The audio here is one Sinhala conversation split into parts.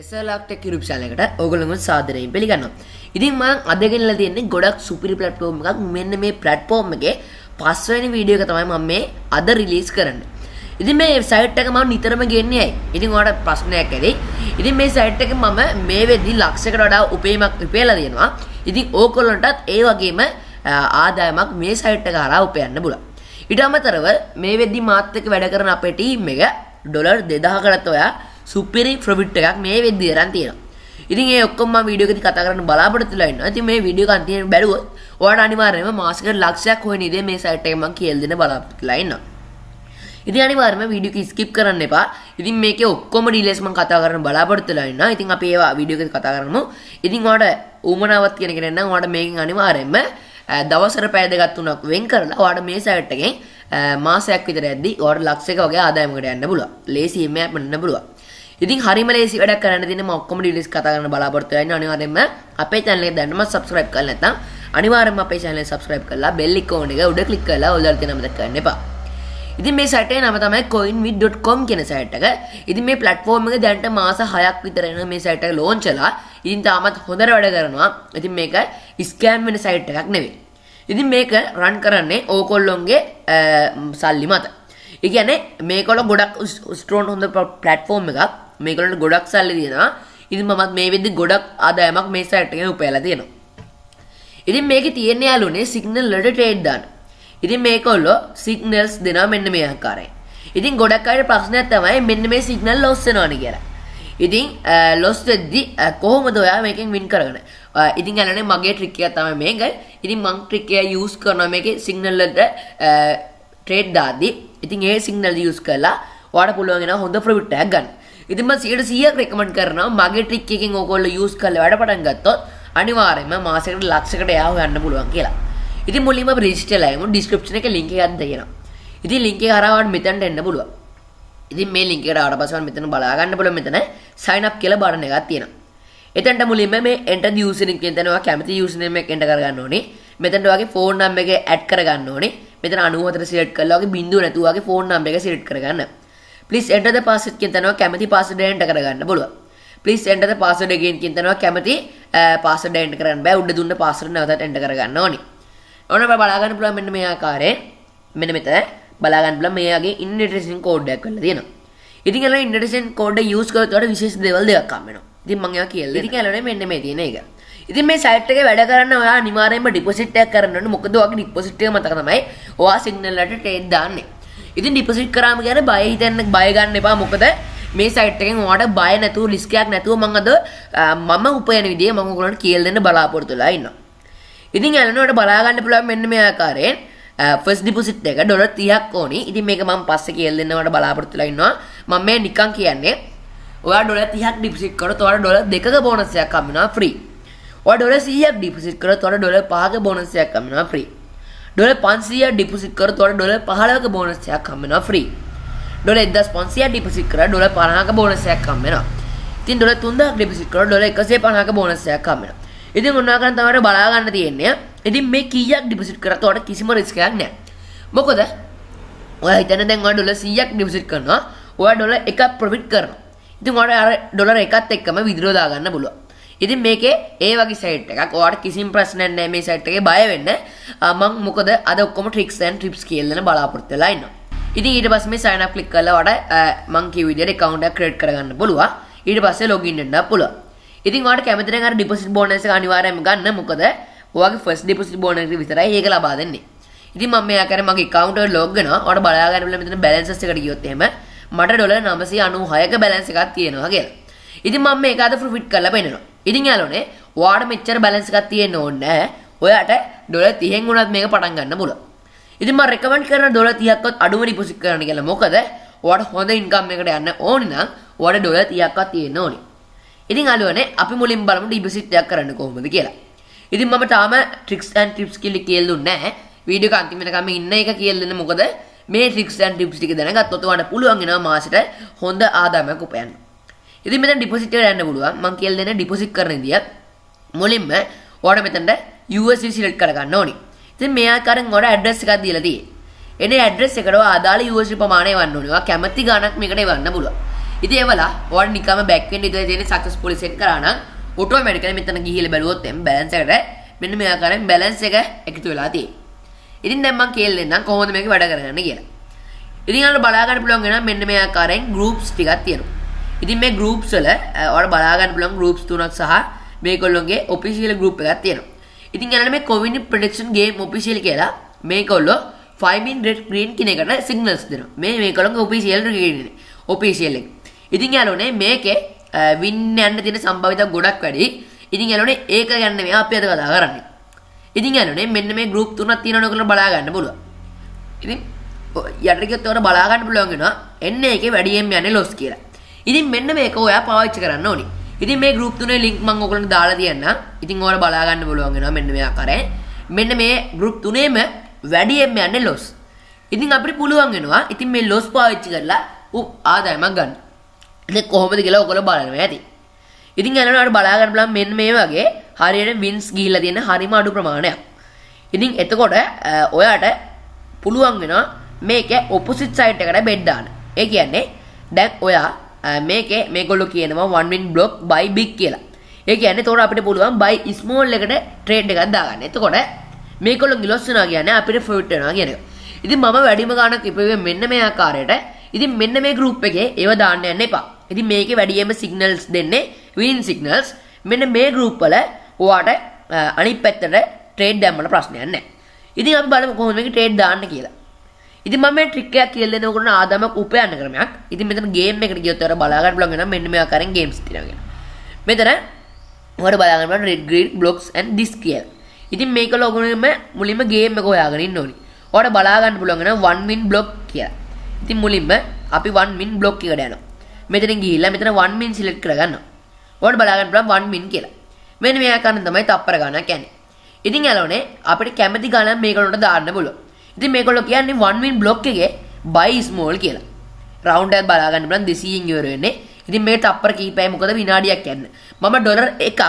එසලාක්ට කිරුප්ෂාලකට ඔගලම සාදරයෙන් පිළිගන්න ඉතින් මං අදගෙනල තියන්නේ ගොඩක් සුපිරි පලට්ෆෝර්ම් එකක් මෙන්න මේ පලට්ෆෝර්ම් එකේ පස්වැනි වීඩියෝ එක තමයි මම මේ අද රිලීස් කරන්න ඉතින් මේ සයිට් එක මම නිතරම ගෙන්නේ ඇයි ඉතින් ඔයාලට ප්‍රශ්නයක් ඇති ඉතින් මේ සයිට් එක මම මේ වෙද්දි ලක්ෂයකට වඩා උපේමක් උපයලා දෙනවා ඉතින් ඕකොල්ලන්ටත් ඒ වගේම ආදායමක් මේ සයිට් එක හරහා උපයන්න පුළුවන් ඊට අමතරව මේ වෙද්දි මාත් එක්ක වැඩ කරන අපේ ටීම් එක ඩොලර් 2000කටත් ඔයා සුපිරි ප්‍රවිට් එකක් මේ වෙද්දි දරන් තියෙනවා. ඉතින් ඒ ඔක්කොම මම වීඩියෝ එකදී කතා කරන්න බලාපොරොත්තුලා ඉන්නවා. ඉතින් මේ වීඩියෝ එකක් අන්තිමට බැලුවොත් ඔයාලට අනිවාර්යයෙන්ම මාසිකට ලක්ෂයක් හොයන ඉතින් මේ සයිට් එක මම කියලා දෙන්න බලාපොරොත්තුලා ඉන්නවා. ඉතින් අනිවාර්යයෙන්ම වීඩියෝ එක ස්කිප් කරන්න එපා. ඉතින් මේකේ ඔක්කොම ඩීටේල්ස් මම කතා කරන්න බලාපොරොත්තුලා ඉන්නවා. ඉතින් අපි ඒවා වීඩියෝ එකේ කතා කරමු. ඉතින් ඔයාලට ඌමනාවක් කියන එක නැත්නම් ඔයාලට මේකෙන් අනිවාර්යයෙන්ම දවසර පැය දෙකක් තුනක් වෙන් කරලා ඔයාලට මේ සයිට් එකෙන් මාසයක් විතර ඇද්දි ඔයාලට ලක්ෂයක වගේ ආදායමකට යන්න පුළුවන්. ලේසියෙන් මේ යන්න පුළුවන්. ඉතින් හරිම ලේසි වැඩක් කරන්න තියෙන මම ඔක්කොම ඩීටේල්ස් කතා කරන්න බලාපොරොත්තු වෙන්නේ අනිවාර්යයෙන්ම අපේ channel එක දැනටම subscribe කරලා නැත්නම් අනිවාර්යයෙන්ම අපේ channel එක subscribe කරලා bell icon එක උඩ click කරලා ඔයාලා තියෙන මතක කරන්න එපා. ඉතින් මේ සැටේ නම තමයි coinwith.com කියන සැට් එක. ඉතින් මේ platform එක දැනට මාස 6ක් විතර වෙන මේ සැට් එක launch වෙලා. ඉතින් තාමත් හොඳට වැඩ කරනවා. ඉතින් මේක scam වෙන සයිට් එකක් නෙවෙයි. ඉතින් මේක රන් කරන්නේ ඕකොල්ලොන්ගේ සල්ලි මත. ඒ කියන්නේ මේකොල්ලෝ ගොඩක් ස්ට්‍රෝන් හොඳ ප්ලැට්ෆෝම් එකක්. මේකොලට ගොඩක් සල්ලි තියෙනවා ඉතින් මමත් මේ වෙද්දි ගොඩක් ආදායමක් මේ සයිට් එකේ උපයලා තියෙනවා. ඉතින් මේකේ තියෙන යාළුනේ සිග්නල් වලට ට්‍රේඩ් දාන්න. ඉතින් මේකවලෝ සිග්නල්ස් දෙනවා මෙන්න මේ ආකාරයෙන්. ඉතින් ගොඩක් අයට ප්‍රශ්නයක් තමයි මෙන්න මේ සිග්නල් ලොස් වෙනවනේ කියලා. ඉතින් ලොස් වෙද්දි කොහොමද ඔයා මේකෙන් වින් කරගන්නේ? ඉතින් අනනේ මගේ ට්‍රික් එක තමයි මේක. ඉතින් මං ට්‍රික් එක යූස් කරනවා මේකේ සිග්නල් වලට ට්‍රේඩ් දාද්දි. ඉතින් ඒ සිග්නල් යූස් කරලා ඔයාලට පුළුවන් වෙනවා හොඳ ප්‍රොෆිට් එකක් ගන්න. ඉතින් මම 100ක් රෙකමන්ඩ් කරනවා මගේ ට්‍රික් එකකින් ඕගොල්ලෝ යූස් කරලා වැඩ පටන් ගත්තොත් අනිවාර්යයෙන්ම මාසෙකට ලක්ෂයකට එහා හොයන්න පුළුවන් කියලා. ඉතින් මුලින්ම අපි රෙජිස්ටර් වෙලා යමු ඩිස්ක්‍රිප්ෂන් එකේ ලින්ක් එකක් දෙනවා. ඉතින් ලින්ක් එක හරහාවත් මෙතනට එන්න පුළුවන්. ඉතින් මේ ලින්ක් එකට ආවට පස්සේ මෙතන බලා ගන්න පුළුවන් මෙතන sign up කියලා බටන් එකක් තියෙනවා. එතනට මුලින්ම මේ enter the user name කියන තැන ඔයා කැමති user name එකක් enter කරගන්න ඕනේ. මෙතනට ඔයාගේ phone number එක add කරගන්න ඕනේ. මෙතන 94 select කරලා ඔයාගේ බිඳුව නැතුව ඔයාගේ phone number එක select කරගන්න. please enter the password කියන තැනව කැමති password enter කරගන්න බලුවා please enter the password again කියන තැනව කැමති password enter කරන්න බෑ උඩ දුන්න password නැවතත් enter කරගන්න ඕනි ඕන අපිට බලා ගන්න පුළුවන් මෙන්න මේ ආකාරයෙන් මෙන්න මෙතන බලා ගන්න පුළුවන් මේ වගේ indentation code එකක් වෙලා තියෙනවා ඉතින් ඒලා indentation code එක use කරද්දී විශේෂ දේවල් දෙකක් හම් වෙනවා ඉතින් මම ඒවා කියලා ඉතින් ඒලානේ මෙන්න මේ තියෙන එක ඉතින් මේ සයිට් එකේ වැඩ කරන්න ඔයා අනිවාර්යයෙන්ම ඩිපොසිට් එකක් කරන්න ඕනේ මොකද ඔයාගේ ඩිපොසිට් එක මතක තමයි ඔයා සිග්නල් වලට ට්‍රේඩ් දාන්නේ ඉතින් ඩිපොසිට් කරාම කියන බය හිතන්න බය ගන්න එපා මොකද මේ සයිට් එකෙන් ඔයාලට බය නැතුව රිස්ක් එකක් නැතුව මම අද මම උපයන විදිය මම ඔයගොල්ලන්ට කියලා දෙන්න බලාපොරොත්තු වෙලා ඉන්නවා. ඉතින් යාළුවනේ ඔයාලට බලා ගන්න පුළුවන් මෙන්න මේ ආකාරයෙන් ෆස් ඩිපොසිට් එක ඩොලර් 30ක් ඕනි. ඉතින් මේක මම පස්සේ කියලා දෙන්න ඔයාලට බලාපොරොත්තු වෙලා ඉන්නවා. මම මේ නිකන් කියන්නේ ඔයා ඩොලර් 30ක් ඩිපොසිට් කරොත් ඔයාලට ඩොලර් 2ක බෝනස් එකක් හම්බ වෙනවා ෆ්‍රී. ඔයා ඩොලර් 100ක් ඩිපොසිට් කරොත් ඔයාලට ඩොලර් 5ක බෝනස් එකක් හම්බ වෙනවා ෆ්‍රී. ඩොල පන්සිය ඩිපසිකර තොට ඩොල පහලක බෝනසයක් කම්මෙනවා ෆ්‍රී ඩොල එදස් පන්සිය ඩිපසික් කර ඩොල පහක බෝනසයක් කම්මෙනවා ඉතින් ඩොල තුන්දා ඩිපසික් කර ඩොල එකසේ පහක බෝනසයක් කම්මෙනවා ඉතින් ඔන්නා කරන් තමයි බලාගන්න තියෙන්නේ ඉතින් මේ කීයක් ඩිපසිට් කරත් ඔයාට කිසිම රිස්කයක් නැහැ මොකද ඔයා හිතන දැන් ඔයා ඩොලර් 100ක් ඩිපොසිට් කරනවා ඔයා ඩොලර් එකක් ප්‍රොෆිට් කරනවා ඉතින් ඔයාට අර ඩොලර් එකත් එක්කම විදිරෝ දාගන්න පුළුවන් ඉතින් මේකේ ඒ වගේ සයිට් එකක්. ඔයාලට කිසිම ප්‍රශ්නයක් නැහැ මේ සයිට් එකේ බය වෙන්න. මම මොකද අද ඔක්කොම ට්‍රික්ස් ඇන්ඩ් ටිප්ස් කියලා දෙන්න බලාපොරොත්තු වෙලා ඉන්නවා. ඉතින් ඊට පස්සේ මේ sign up click කරලා ඔයාලට මම කිව්ව විදිහට account එකක් create කරගන්න පුළුවන්. ඊට පස්සේ login වෙන්න පුළුවන්. ඉතින් ඔයාලට කැමති නම් අර deposit bonus එක අනිවාර්යයෙන්ම ගන්න. මොකද ඔයාගේ first deposit bonus එක විතරයි ඒක ලබා දෙන්නේ. ඉතින් මම මෙයා කරේ මගේ account එකට log වෙනවා. ඔයාලට බලා ගන්න බලන්න මෙතන balances එකට ගියොත් එහෙම මට ඩොලර් 996ක බැලන්ස් එකක් තියෙනවා කියලා. ඉතින් මම මේක අද profit කරලා පෙන්නනවා. ඉතින් යාලුවනේ ඔයාට මෙච්චර බැලන්ස් එකක් තියෙන්න ඕනේ ඔයාට ඩොලර් 30න් උනත් මේක පටන් ගන්න පුළුවන්. ඉතින් මම රෙකමන්ඩ් කරන ඩොලර් 30ක්වත් අඩුම ඩිපොසිට් කරන්න කියලා. මොකද ඔයාට හොඳ ඉන්කම් එකකට යන්න ඕනේ නම් ඔයාට ඩොලර් 30ක්වත් තියෙන්න ඕනේ. ඉතින් යාලුවනේ අපි මුලින් බලමු ඩිපොසිට් එකක් කරන්න කොහොමද කියලා. ඉතින් මම තාම ට්‍රික්ස් ඇන් ටිප්ස් කියලා කියලා දුන්නේ නැහැ. වීඩියෝ එක අන්තිම වෙනකම් ඉන්න එක කියලා දෙන්න මොකද මේ ට්‍රික්ස් ඇන් ටිප්ස් ටික දැනගත්තොත් ඔයාලට පුළුවන් වෙනවා මාසෙට හොඳ ආදායමක් උපයන්න. ඉති මෙත ඩිපසිට යන්න පුළුව මං කියල් දෙන ඩිපසික් කරන දිය මුලින්ම ඕඩ මෙතන්ට සිලට් කරගන්න ඕනි ති මේයාකරන් ගොඩ ඇඩ්ඩස් එකක් දීලදී එන ඇඩ්‍රෙස් එකටව අදාල යෝජ ප්‍රමාණය වන්න ඕනවා කැමති ගණක් මේකට වන්න පුළුව ඉති ඒවලා ඕඩ නිකම බැක්වෙන් ඉද දෙන සක්ස් පොලිසෙන් කරන ඔටෝ මඩිකල මෙතන ගිහිල බැලුවොත්තෙන් බැලන්සකට මෙන්න මෙයාකරෙන් බැලන්ස එක එකතු වෙලාතිේ ඉතින් දැම්මන් කියල් දෙන්නම් කොහොමද මේක වැඩ කරගන්න කියලා ඉතින් අර බලාගන්න පුළුවන් වෙන මෙන්න මේ ආකාරයෙන් groups ටිකක් තියෙනවා ඉතින් මේ ගෲප්ස් වල ඔයාලට බලා ගන්න පුළුවන් ගෲප්ස් තුනක් සහ මේගොල්ලොන්ගේ ඔෆිෂියල් ගෲප් එකක් තියෙනවා. ඉතින් යනවා මේ කොවිඩ් ප්‍රොඩක්ෂන් ගේම් ඔෆිෂියල් කියලා මේගොල්ලෝ 5 in red green කියන එකට සිග්නල්ස් දෙනවා. මේ මේගොල්ලොන්ගේ ඔෆිෂියල් ගේන්නේ. ඔෆිෂියල් එක. ඉතින් යනෝනේ මේකේ වින් යන්න තියෙන සම්භාවිතා ගොඩක් වැඩි. ඉතින් යනෝනේ ඒක ගන්න මෙයා අපි අද කතා කරන්නේ. ඉතින් යනෝනේ මෙන්න මේ ගෲප් තුනක් තියෙනවා ඔයගොල්ලෝ බලා ගන්න පුළුවන්. ඉතින් යටට ගියොත් ඔයාලට බලා ගන්න පුළුවන් වෙනවා. එන්නේ එකේ වැඩියෙන් යන්නේ ලොස් කියලා. ඉතින් මෙන්න මේක ඔයා පාවිච්චි කරන්න ඕනි. ඉතින් මේ group තුනේ link මම ඔයගලන්ට දාලා තියන්නම්. ඉතින් ඔයාලා බලා ගන්න පුළුවන් වෙනවා මෙන්න මේ ආකාරයෙන්. මෙන්න මේ group තුනේම වැඩියෙන්ම යන්නේ loss. ඉතින් අපිට පුළුවන් වෙනවා ඉතින් මේ loss පාවිච්චි කරලා ආදායමක් ගන්න. ඉතින් කොහොමද කියලා ඔයගොල්ලෝ බලන්න ඇති. ඉතින් යනවාට බලා ගන්න බලන්න මෙන්න මේ වගේ හරියට wins ගිහිල්ලා තියෙන හරිම අඩු ප්‍රමාණයක්. ඉතින් එතකොට ඔයාට පුළුවන් වෙනවා මේක ඔපොසිට් සයිඩ් එකට බෙදන්න. ඒ කියන්නේ දැන් ඔයා මේකේ මේගොල්ලු කියනවා වන්වින් බ්ලොක් බයි බික් කියලා ඒ කියන්නේ තෝර අපිට පුළුවන් බයි ස්මෝල් එකට ට්‍රේඩ් එකක් දාගන්න. එතකොට මේගොල්ලෝ ගිලොස් වෙනවා කියන්නේ අපිට ෆ්‍රොයිට් වෙනවා කියන එක. ඉතින් මම වැඩිම ගාණක් ඉපෙවේ මෙන්න මේ ආකාරයට. ඉතින් මෙන්න මේ ගෲප් එකේ ඒව දාන්න යන්න එපා. ඉතින් මේකේ වැඩියෙන්ම සිග්නල්ස් දෙන්නේ වින් සිග්නල්ස්. මෙන්න මේ ගෲප් වල ඔයාට අනිත් පැත්තට ට්‍රේඩ් දැම්මම ප්‍රශ්නයක් නැහැ. ඉතින් අපි බලමු කොහොමද මේක ට්‍රේඩ් දාන්න කියලා. ඉතින් මම මේ ට්‍රික් එකක් කියලා දෙන්න ඕන ආදාමක් උපයන්න ක්‍රමයක්. ඉතින් මෙතන ගේම් එකට ගියොත් ඔයාලා බලා ගන්න පුළුවන් වෙනවා මෙන්න මේ ආකාරයෙන් ගේම්ස් තියෙනවා මෙතන ඔයාලා බලා ගන්න පුළුවන් red green blocks and this කියලා. ඉතින් මේක ලොගුනම මුලින්ම ගේම් එක හොයාගෙන ඉන්න ඕනි. ඔයාලා බලා ගන්න පුළුවන් වෙනවා one win block කියලා. ඉතින් මුලින්ම අපි one win block එකට යනවා. මෙතන ගිහිල්ලා මෙතන one win select කරගන්නවා. ඔයාලා බලා ගන්න පුළුවන් one win කියලා. මෙන්න මේ ආකාරයෙන් තමයි තප්පර ගණන් කියන්නේ. ඉතින් යාළුවනේ අපිට කැමැති ගණන් මේකලොන්ට දාන්න පුළුවන්. ඉතින් මේගොල්ලෝ කියන්නේ one win block එකේ buy small කියලා. round එකක් බලා ගන්න බලන්න 200න් ඉවර වෙන්නේ. ඉතින් මේ තප්පර කීපයයි මොකද විනාඩියක් යන්න. මම ඩොලර් එකක්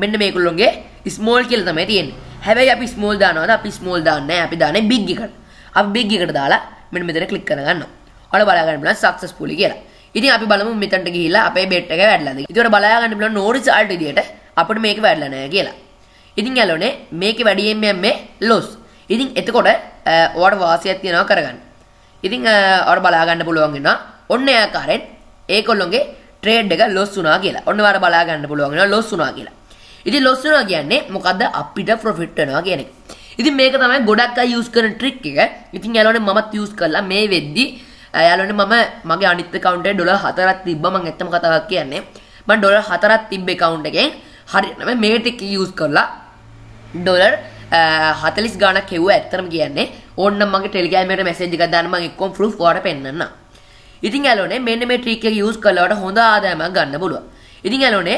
මෙන්න මේගොල්ලෝගේ small කියලා තමයි තියෙන්නේ. හැබැයි අපි small දානවාද අපි small දාන්නේ නැහැ. අපි දාන්නේ big එකට. අපි big එකට දාලා මෙන්න මෙතන click කරගන්නවා. ඔයාලා බලා ගන්න බලන්න successful කියලා. ඉතින් අපි බලමු මෙතනට ගිහිල්ලා අපේ bet එක වැඩලාද. ඉතින් බලා ගන්න බලන්න no result විදියට අපිට මේක වැඩලා නැහැ කියලා. ඉතින් යාළුවනේ මේක වැඩියෙන් මේ ලොස්. ඉතින් එතකොට ඔයාට වාසියක් තියනවා කරගන්න. ඉතින් ඔයාට බලා ගන්න පුළුවන් වෙනවා ඔන්න ආකාරයෙන් ඒගොල්ලොන්ගේ ට්‍රේඩ් එක ලොස් වුණා කියලා. ඔන්න ඔයාට බලා ගන්න පුළුවන් වෙනවා ලොස් වුණා කියලා. ඉතින් ලොස් වුණා කියන්නේ මොකද්ද අපිට ප්‍රොෆිට් වෙනවා කියන එක. ඉතින් මේක තමයි ගොඩක් අය යූස් කරන ට්‍රික් එක. ඉතින් යාළුවනේ මමත් යූස් කළා මේ වෙද්දි යාළුවනේ මම මගේ අනිත් account එකේ ඩොලර් 4ක් තිබ්බා මම ඇත්තම කතාවක් කියන්නේ. මම ඩොලර් 4ක් තිබ්බ account එකෙන් හරියටම මේ ටික යූස් කරලා ඩොලර් හතලිස් ගාන කෙව්ව ඇත්තරම කියන්නේ ඕන්න මගේ ටෙලිගෑමට මැසේජ් ගදන්නම එක්කොම් ෆෘස් වාට පෙන්න්න ඉතින් ඇලෝනේ මෙන්න මේ ට්‍රික් එක යූස් කළවට හොඳ ආදායමක් ගන්න පුළුවන් ඉතින් ඇලෝනේ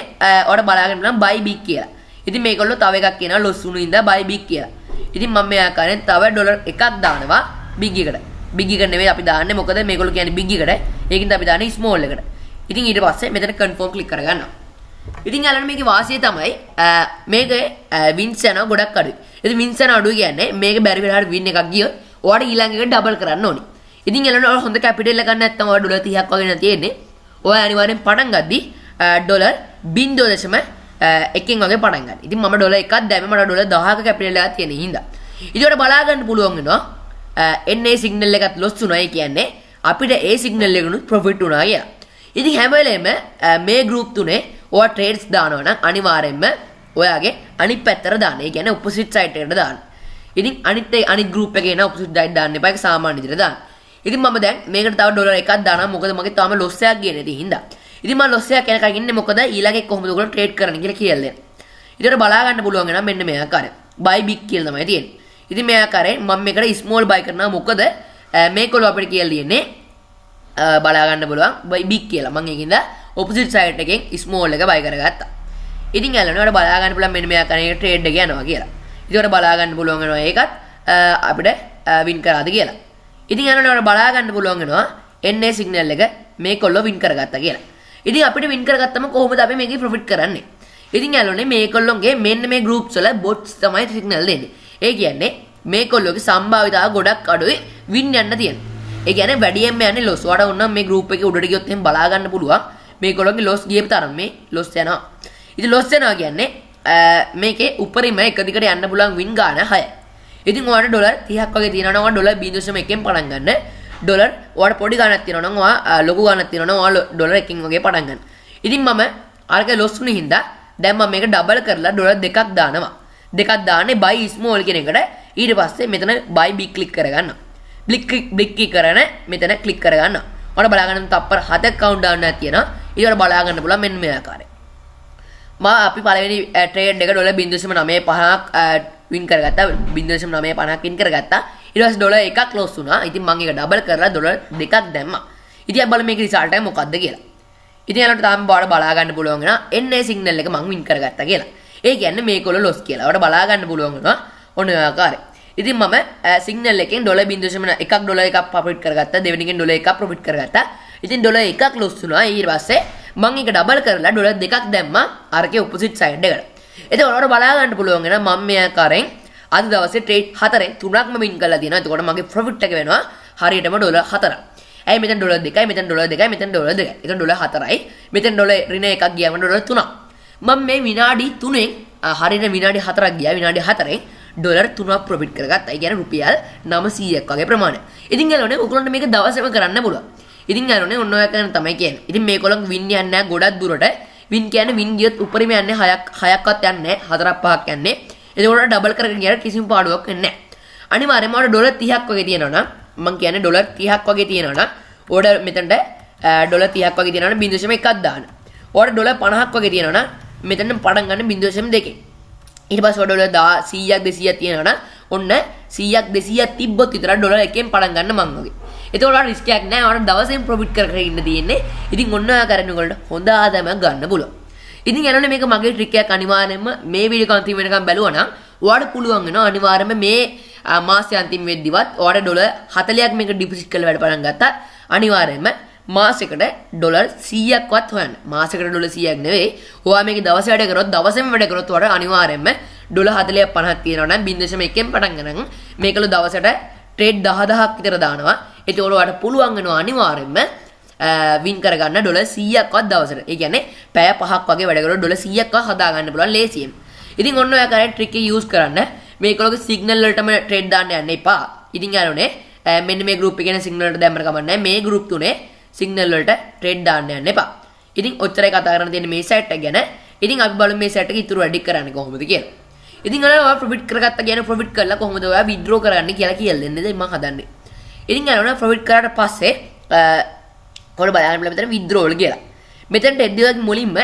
ඔට බලාගෙන නම් බයි බික් කියලා ඉතින් මේකොල්ලෝ තව එකක් කියන ලොස්සුණු ඉඳ බයි බික් කියලා ඉතින් මම මෙයා කරන්නේ තව ඩොලර් එකක් දානවා බිග් එකට බිග් එකට නෙවෙයි අපි දාන්නේ මොකද මේගොල්ලෝ කියන්නේ බිග් එකට ඒකින්ද අපි දාන්නේ ස්මෝල් එකට ඉතින් ඊට පස්සේ මෙතන කන්ෆර්ම් ක්ලික් කරගන්නවා ඉතින් අලන මේක වාසය තමයි මේක වින්සන ගොඩක් අඩු ඇති මින්සන අඩු කියන්නේ මේක බැරිවෙලාට වින්න එකක් ගිය වාට ඊළඟක ඩබල් කරන්න ඕනි ඉතින් එලන හොඳ කැපිටල්ල ගන්න ඇත්තම ඩොල තිහක් වගෙන තියෙන්නේ ඔය අනිවාරෙන් පටන් ගද්දි ඩොලර් බින්දෝ දශම එකෙන් වගේ පටන් ගන්න ඉතින් මම ඩොල එකක් දැම මට ඩොල දහක කැපිටල්ලා තියෙන හින්දා ඉතින් බලාගන්න පුළුවන් වෙනවා එන්නේ සිග්නල් එකත් ලොස් වුණා කියන්නේ අපිට ඒ සිග්නල් එකනුත් ප්‍රොෆිට් වුණා කියලා ඉතින් හැම වෙලේම මේ ගෲප් තුනේ ඕවා ට්‍රේඩ්ස් දානවා නම් අනිවාර්යෙන්ම ඔයාගේ අනිත් පැත්තට දාන්න. ඒ කියන්නේ ඔපොසිට් සයිඩ් එකට දාන්න. ඉතින් අනිත් ඒ අනිත් ගෲප් එකේ න ඔපොසිට් සයිඩ් දාන්න එපා. ඒක සාමාන්‍ය විදිහට දාන්න. ඉතින් මම දැන් මේකට තව ඩොලර් එකක් දානවා. මොකද මගේ තාම ලොස් එකක් ගියේ නැති හින්දා. ඉතින් මම ලොස් එකක් යනකම් ඉන්නේ මොකද ඊළඟේ කොහොමද ඔයගොල්ලෝ ට්‍රේඩ් කරන්න කියලා කියලා දෙන්න. ඉතින් බලා ගන්න පුළුවන් නම් මෙන්න මේ ආකාරය. බයි බිග් කියලා තමයි තියෙන්නේ. ඉතින් මේ ආකාරයෙන් මම මේකට ස්මෝල් බයි කරනවා. මොකද මේකවල අපිට කියලා තියෙන්නේ බලා ගන්න පුළුවන් බයි බිග් කියලා. මම ඒකින්ද ඔපසිට සයිට් එකෙන් ස්මෝල් එක බයි කරගත්තා. ඉතින් යාළුවනේ බලාගන්න පුළුවන් මෙන්න මෙයා කරන එක ට්‍රේඩ් එක යනවා කියලා. ඉතින් බලාගන්න පුළුවන් වෙනවා ඒකත් අපිට වින් කරාද කියලා. ඉතින් යාළුවනේ බලාගන්න පුළුවන් වෙනවා NA සිග්නල් එක මේකොල්ලෝ වින් කරගත්තා කියලා. ඉතින් අපිට වින් කරගත්තම කොහොමද අපි මේකේ ප්‍රොෆිට් කරන්නේ? ඉතින් යාළුවනේ මේකොල්ලොන්ගේ මෙන්න මේ groups වල bots තමයි සිග්නල් දෙන්නේ. ඒ කියන්නේ මේකොල්ලෝගේ සම්භාවිතාව ගොඩක් අඩුයි වින් යන්න තියෙනවා. ඒ කියන්නේ වැඩියෙන්ම යන්නේ ලොස්. වඩා උනම් මේ group එකේ උඩට ගියොත් එහෙම බලාගන්න පුළුවන්. මේකොළොන්ගේ ලොස් ගිය තරම් මේ ලොස් යනවා ඉති ලොස් යනවා කියන්නේ මේකේ උපරිම එකදිකට යන්න පුළුවන් වින් ගාන හය ඉතින් ඔයාට ඩොලර් 30ක් වගේ තියෙනවා ඔයා ඩොලර් 0.1කින් පටන් ගන්න ඩොලර් ඔයාට පොඩි ගාණක් තියෙනවා නම් ඔයා ලොකු ගාණක් තියෙනවා නම් ඔයා ඩොලර් 1කින් වගේ පටන් ගන්න ඉතින් මම අරක ලොස් වුණේ හින්දා දැන් මම මේක ඩබල් කරලා ඩොලර් දෙකක් දානවා දෙකක් දාන්නේ buy small කියන එකට ඊට පස්සේ මෙතන buy big click කරගන්න බ්ලික් බ්ලික් කරන මෙතන click කරගන්න ඔයාලා බලාගන්න තප්පර 7ක් countdown එකක් තියෙනවා ඒවට බලාගන්න පුළුවන් මෙන්න මේ ආකාරයෙන් මා අපි පළවෙනි ට්‍රේඩ් එක ඩොලර් 0.95ක් වින් කරගත්තා 0.95ක් වින් කරගත්තා ඊට පස්සේ ඩොලර් එකක් ක්ලෝස් වුණා ඉතින් මම ඒක ඩබල් කරලා ඩොලර් දෙකක් දැම්මා ඉතින් අපි බලමු මේකේ රිසල්ට් එක මොකක්ද කියලා ඉතින් යාළුවෝ තාම බාඩ බලා ගන්න පුළුවන් වෙනවා එන්නේ සිග්නල් එක මම වින් කරගත්තා කියලා ඒ කියන්නේ මේකවල ලොස් කියලා. ඔයාලට බලා ගන්න පුළුවන් වෙනවා ඔන්න ඔය ආකාරයෙන්. ඉතින් මම සිග්නල් එකෙන් ඩොලර් 0.1ක් ඩොලර් එකක් ප්‍රොෆිට් කරගත්තා දෙවෙනි එකෙන් ඩොලර් එකක් ප්‍රොෆිට් කරගත්තා ඉතින් ඩොල එකක් ලොස්සුනා ඊට පස්සේ මං ඒක ඩබල් කරලා ඩොල දෙකක් දැම්මා අරකේ ඔපොසිට් සයිඩ් එකට. එතකොට ඔයාලට බලා ගන්න පුළුවන් වෙන මම මෙයා කරෙන් අද දවසේ ට්‍රේඩ් හතරෙන් තුනක්ම වින් කරලා තියෙනවා. එතකොට මගේ ප්‍රොෆිට් එක වෙනවා හරියටම ඩොල හතරක්. ඇයි මෙතන ඩොල දෙකයි මෙතන ඩොල දෙකයි මෙතන ඩොල දෙකයි. එතන ඩොල හතරයි. මෙතන ඩොල ඍණ එකක් ගියාම ඩොල තුනක්. මම මේ විනාඩි තුනෙන් හරියට විනාඩි හතරක් ගියා විනාඩි හතරෙන් ඩොලර් තුනක් ප්‍රොෆිට් කරගත්තා. ඒ කියන්නේ රුපියල් 900ක් වගේ ප්‍රමාණයක්. ඉතින් ගලෝනේ උගලන්ට මේක දවසෙම කරන්න පුළුවන්. ඉතින් යනුනේ ඔන්න ඔය කරන තමයි කියන්නේ. ඉතින් මේකොලන් වින් යන්නේ නැහැ ගොඩක් දුරට. වින් කියන්නේ වින් ගියොත් උඩරිම යන්නේ 6ක් 6ක්වත් යන්නේ හතරක් පහක් යන්නේ. ඒකෝට ඩබල් කරගෙන ගියට කිසිම පාඩුවක් වෙන්නේ නැහැ. අනිවාර්යයෙන්ම ඔයාලට ඩොලර් 30ක් වගේ තියෙනවා නම් මම කියන්නේ ඩොලර් 30ක් වගේ තියෙනවා නම් ඕඩර් මෙතනට ඩොලර් 30ක් වගේ තියෙනවා නම් 0.1ක් දාන්න. ඕඩර් ඩොලර් 50ක් වගේ තියෙනවා නම් මෙතන පටන් ගන්න 0.2කින්. ඊට පස්සේ ඩොලර් 100ක් 200ක් තියෙනවා නම් ඔන්න 100ක් 200ක් තිබ්බොත් විතර ඩොලර් එකෙන් පටන් ගන්න මං වගේ. එතකොට රිස්කයක් නැහැ. ඔයාලට දවසෙන් ප්‍රොෆිට් කර කර ඉන්න තියෙන්නේ. ඉතින් ඔන්න ඔයා කරනකොට හොඳ ආදායමක් ගන්න පුළුවන්. ඉතින් යනවනේ මේක මගේ ට්‍රික් එකක් අනිවාර්යයෙන්ම මේ වීඩියෝ එක අන්තිම වෙනකම් බැලුවා නම් ඔයාලට පුළුවන් වෙනවා අනිවාර්යයෙන්ම මේ මාසය අන්තිම වෙද්දිවත් ඔයාලට ඩොලර් 40ක් මේක ඩිපොසිට් කරලා වැඩ පටන් ගත්තා අනිවාර්යයෙන්ම මාසෙකට ඩොලර් 100ක්වත් හොයන්න. මාසෙකට ඩොලර් 100ක් නෙවෙයි. ඔයා මේක දවස් වැඩ කරොත් දවසෙම වැඩ කරොත් ඔයාට අනිවාර්යයෙන්ම ඩොලර් 40ක් 50ක් තියෙනවා නම් 0.1න් පටන් ගන්න මේකල දවසට ට්‍රේඩ් 10000ක් විතර දානවා. එතෝරවට පුළුවන් වෙනවා අනිවාර්යෙන්ම වින් කරගන්න ඩොල 100ක්වත් දවසට. ඒ කියන්නේ පැය පහක් වගේ වැඩ කරලා ඩොල 100ක්වත් හදාගන්න පුළුවන් ලේසියෙන්. ඉතින් ඔන්න ඔය කරේ ට්‍රික් එක යූස් කරන්න. මේකලගේ සිග්නල් වලටම ට්‍රේඩ් දාන්න යන්න එපා. ඉතින් යනෝනේ මෙන්න මේ ගෲප් එකේ සිග්නල් වලට දැම්මර කමන්නේ. මේ ගෲප් තුනේ සිග්නල් වලට ට්‍රේඩ් දාන්න යන්න එපා. ඉතින් ඔච්චරයි කතා කරන්න තියෙන්නේ මේ සෙට් එක ගැන. ඉතින් අපි බලමු මේ සෙට් එක ඉතුරු වැඩි කරන්නේ කොහොමද කියලා. ඉතින් ඔයාලා ප්‍රොෆිට් කරගත්තා කියන ප්‍රොෆිට් කරලා කොහොමද ඔයා විත්ඩ්‍රෝ කරන්නේ කියලා කියලා දෙන්නේ දැන් මම හදන්නේ. ඉතින් යනවනේ ප්‍රොෆිට් කරාට පස්සේ ඔන්න බලන්න බලන්න මෙතන විත්ඩ්‍රෝල් කියලා. මෙතනට එද්දිවත් මුලින්ම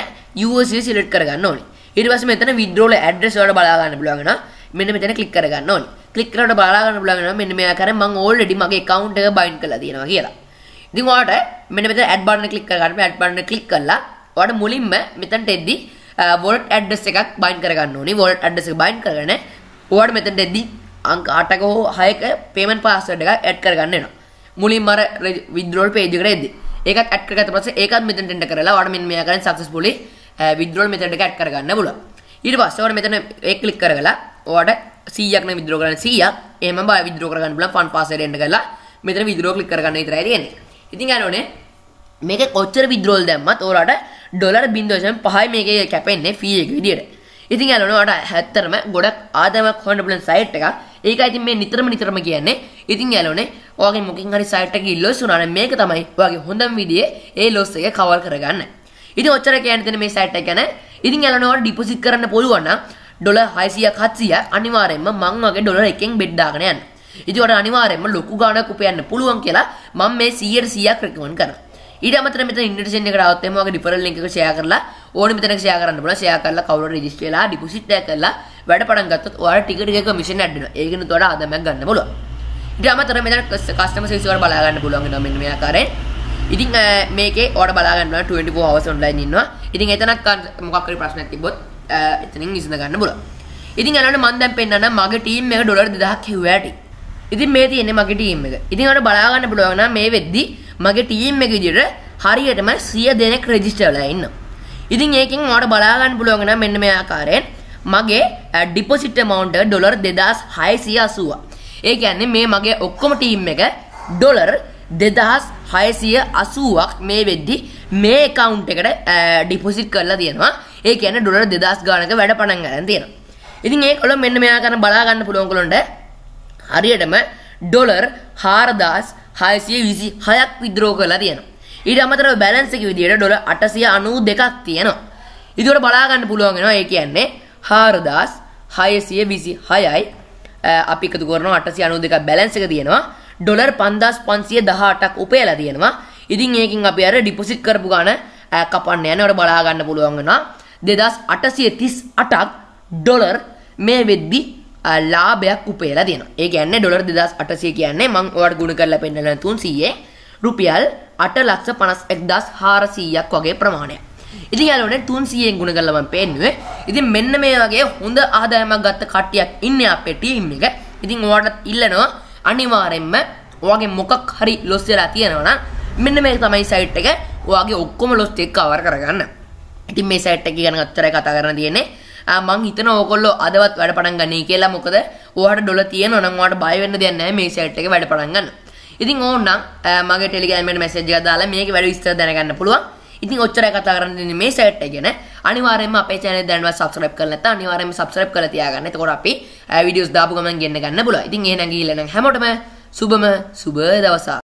USD සිලෙක්ට් කරගන්න ඕනේ. ඊට පස්සේ මෙතන විත්ඩ්‍රෝල් ඇඩ්‍රස් වලට බලා ගන්න පුළුවන් වෙනවා. මෙන්න මෙතන ක්ලික් කරගන්න ඕනේ. ක්ලික් කරලා බලා ගන්න පුළුවන් වෙනවා මෙන්න මේ ආකාරයෙන් මම ඕල්රෙඩි මගේ account එක බයින්ඩ් කරලා තියෙනවා කියලා. ඉතින් ඔයාලට මෙන්න මෙතන ඇඩ් බටන් එක ක්ලික් කරගන්න මේ ඇඩ් බටන් එක ක්ලික් කළා. ඔයාලට මුලින්ම මෙතනට එද්දි වොලට් ඇඩ්‍රස් එකක් බයින්ඩ් කරගන්න ඕනේ. වොලට් ඇඩ්‍රස් එක බයින්ඩ් කරගෙන ඔයාලට මෙතනට එද්දි අංක අටක හෝ හයක පේමන් පාස්සට එක ඇඩ් කරගන්න එනවා මුලින් මර විද්‍රෝල් පේජකට එද ඒක ඇට් කරගත පස්සේ ඒකත් මෙතෙන් ටෙන්ඩර් කරලා වඩ මෙන්න මෙයා කරන් සක්සස්ෆුලි විද්‍රෝල් මෙතෙන්ට ඇඩ් කරගන්න පුළුවන් ඊට පස්සේ ඔයාලා මෙතන ඒක ක්ලික් කරගලා ඔයාලට 100ක් නේ විද්‍රෝ කරන්න 100ක් එහෙම බා විද්‍රෝ කරගන්න පුළුවන් ෆන් පාස්සට එන්න කරලා මෙතන විද්‍රෝ ක්ලික් කරගන්න විතරයි තියෙන්නේ ඉතින් අරෝනේ මේක කොච්චර විද්‍රෝල් දැම්මත් ඔයාලට ඩොලර් 0.5යි මේකේ කැපෙන්නේ ෆී එක විදියට ඉතින් අරෝනේ ඔයාලට හැත්තරම ගොඩක් ආදායමක් හොයන්න පුළුවන් සයිට් එකක් ඒක ඉතින් මේ නිතරම නිතරම කියන්නේ ඉතින් යාළුවනේ ඔයගේ මොකින් හරි සයිට් එකේ ලොස් වුණානේ මේක තමයි ඔයගේ හොඳම විදිහේ ඒ ලොස් එක කවර් කරගන්න ඉතින් ඔච්චර කියන්න තියෙන මේ සයිට් එක ගැන ඉතින් යාළුවනේ ඔයාලා ඩිපොසිට් කරන්න පුළුවන් නම් ඩොලර් 600ක් 700ක් අනිවාර්යයෙන්ම මං වගේ ඩොලර් එකෙන් බෙඩ් දාගෙන යන්න ඉතින් ඔයාලා අනිවාර්යයෙන්ම ලොකු ගාණක් උපයන්න පුළුවන් කියලා මම මේ 100 100ක් රෙකමන්ඩ් කරනවා ඊට අමතර මෙතන ඉන්විටේෂන් එකට આવත් එහම ඔගේ රිෆරල් ලින්ක් එක ෂෙයා කරලා ඕන මෙතනක ෂෙයා කරන්න පුළුවන් ෂෙයා කරලා කවුරුහරි රෙජිස්ටර් වෙලා ඩිපොසිට් එක කරලා වැඩ පටන් ගත්තොත් ඔයාලා ටිකට් එකක කමිෂන් ඇඩ් වෙනවා ඒකිනුත් වඩා ආදායමක් ගන්න පුළුවන් ඊට අමතර මෙතන කස්ටමර් සර්විස් වල බලා ගන්න පුළුවන් වෙනවා මෙන්න මේ ආකාරයෙන් ඉතින් මේකේ ඕඩ බලාගන්නවා 24 hours online ඉන්නවා. ඉතින් එතනක් මොකක් හරි ප්‍රශ්නයක් තිබ්බොත් එතනින් විසඳ ගන්න පුළුවන්. ඉතින් අනවන මම දැන් පෙන්නන මගේ ටීම් එක ඩොලර් 2000ක් හිව්වා ඇති. ඉතින් මේ තියෙන්නේ මගේ ටීම් එක. ඉතින් ඔයාලට බලා ගන්න පුළුවන් නම් මේ වෙද්දී මගේ ටීම් එක විදිහට හරියටම 100 දෙනෙක් රෙජිස්ටර් වෙලා ඉන්නවා. ඉතින් ඒකින් වාට බලාගන්න පුළුවන්ගෙන මෙන්න මේ ආකාරයෙන් මගේ ඩිපොසිට් amount ඩොලර් 2680. ඒ කියන්නේ මේ මගේ ඔක්කොම ටීම් එක ඩොලර් 2680ක් මේ වෙද්දි මේ account එකට ඩිපොසිට් කරලා තියෙනවා. ඒ කියන්නේ ඩොලර් 2000 ගානක වැඩ පටන් ගන්න තියෙනවා. ඉතින් ඒකවල මෙන්න මෙයා කරන බලා ගන්න පුළුවන් කොලොන්ට හරියටම ඩොලර් 4000 හයසිය විසි හයක් විද්‍රෝ කරලා තියෙනවා. ඊට අමතරව බැලන්ස් එක විදියට ඩොලර් 892ක් තියෙනවා. ඉතින් බලාගන්න පුළුවන් වෙනවා. ඒ කියන්නේ 4626යි අපි එකතු කරනවා 892ක් බැලන්ස් එක තියෙනවා. ඩොලර් 5518ක් උපයලා තියෙනවා. ඉතින් ඒකින් අපි අර ඩිපොසිට් කරපු ගාණ කපන්න යනවට බලා ගන්න පුළුවන් වෙනවා 2838ක් ඩොලර් මේ වෙද්දි ලාභයක් උපයලා තියෙනවා. ඒ කියන්නේ ඩොලර් 2800 කියන්නේ මම ඔයාලට ගුණ කරලා පෙන්නන 300 රුපියල් 8,51,400ක් වගේ ප්‍රමාණයක්. ඉතින් යාළුවනේ 300ෙන් ගුණ කරලා මම පෙන්නුවේ. ඉතින් මෙන්න මේ වගේ හොඳ ආදායමක් ගත්ත කට්ටියක් ඉන්නේ අපේ ටීම් එක. ඉතින් ඔයාලට ඉල්ලනවා අනිවාර්යෙන්ම ඔයාගේ මොකක් හරි ලොස් වෙලා තියෙනවා නම් මෙන්න මේ තමයි සයිට් එක ඔයාගේ ඔක්කොම ලොස් එක්ක කවර් කරගන්න. ඉතින් මේ සයිට් එක ගැන අත්‍තරයි කතා කරන්න තියෙන්නේ. මං හිතන ඕකොල්ලෝ අදවත් වැඩ පටන් ගන්නේ කියලා මොකද ඔයාට ඩොල තියෙනවා නම් ඔයාට බය වෙන්න දෙයක් නැහැ මේ සෙට් එක වැඩ පටන් ගන්න. ඉතින් ඕනනම් මගේ Telegram එකට මැසේජ් එකක් දාලා මේක වැඩි විස්තර දැනගන්න පුළුවන්. ඉතින් ඔච්චරයි කතා කරන්න දෙන්නේ මේ සෙට් එක ගැන. අනිවාර්යයෙන්ම අපේ channel එක දැනවත් subscribe කරලා නැත්නම් අනිවාර්යයෙන්ම subscribe කරලා තියාගන්න. එතකොට අපි videos දාපු ගමන් ගෙන්න ගන්න පුළුවන්. ඉතින් එහෙනම් ගිහිල්ලා නම් හැමෝටම සුබම සුබ දවසක්.